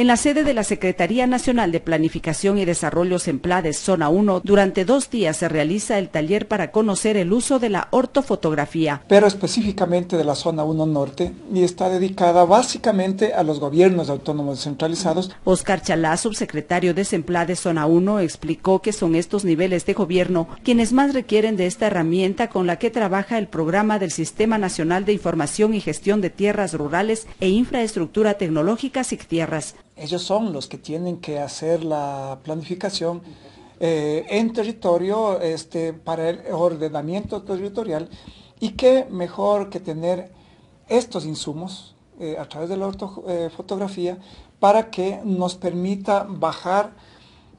en la sede de la Secretaría Nacional de Planificación y Desarrollo Semplades, Zona 1, durante dos días se realiza el taller para conocer el uso de la ortofotografía. Pero específicamente de la Zona 1 Norte y está dedicada básicamente a los gobiernos autónomos descentralizados. Oscar Chalá, subsecretario de Semplades, Zona 1, explicó que son estos niveles de gobierno quienes más requieren de esta herramienta con la que trabaja el programa del Sistema Nacional de Información y Gestión de Tierras Rurales e Infraestructura Tecnológica Tierras ellos son los que tienen que hacer la planificación eh, en territorio este, para el ordenamiento territorial y qué mejor que tener estos insumos eh, a través de la ortofotografía eh, para que nos permita bajar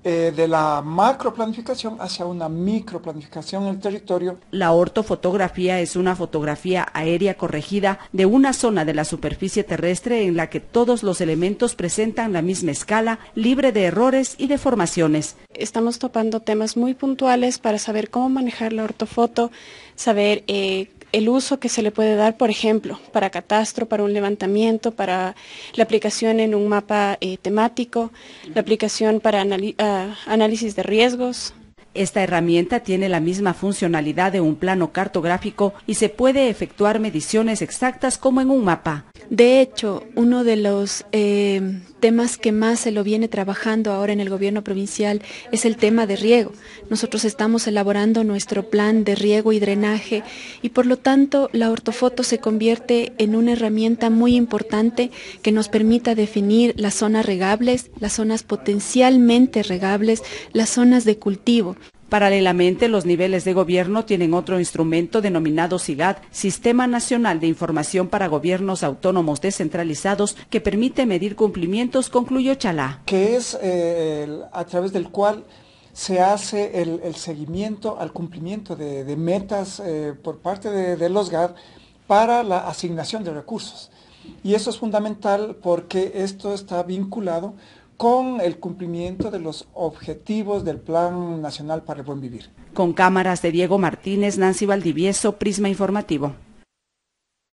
eh, de la macroplanificación hacia una microplanificación en el territorio. La ortofotografía es una fotografía aérea corregida de una zona de la superficie terrestre en la que todos los elementos presentan la misma escala, libre de errores y deformaciones. Estamos topando temas muy puntuales para saber cómo manejar la ortofoto, saber eh, el uso que se le puede dar, por ejemplo, para catastro, para un levantamiento, para la aplicación en un mapa eh, temático, la aplicación para ah, análisis de riesgos. Esta herramienta tiene la misma funcionalidad de un plano cartográfico y se puede efectuar mediciones exactas como en un mapa. De hecho, uno de los eh, temas que más se lo viene trabajando ahora en el gobierno provincial es el tema de riego. Nosotros estamos elaborando nuestro plan de riego y drenaje y por lo tanto la ortofoto se convierte en una herramienta muy importante que nos permita definir las zonas regables, las zonas potencialmente regables, las zonas de cultivo. Paralelamente, los niveles de gobierno tienen otro instrumento denominado SIGAD, Sistema Nacional de Información para Gobiernos Autónomos Descentralizados, que permite medir cumplimientos, concluyó Chalá. Que es eh, a través del cual se hace el, seguimiento al cumplimiento de, metas eh, por parte de los GAD para la asignación de recursos. Y eso es fundamental porque esto está vinculado con el cumplimiento de los objetivos del Plan Nacional para el Buen Vivir. Con cámaras de Diego Martínez, Nancy Valdivieso, Prisma Informativo.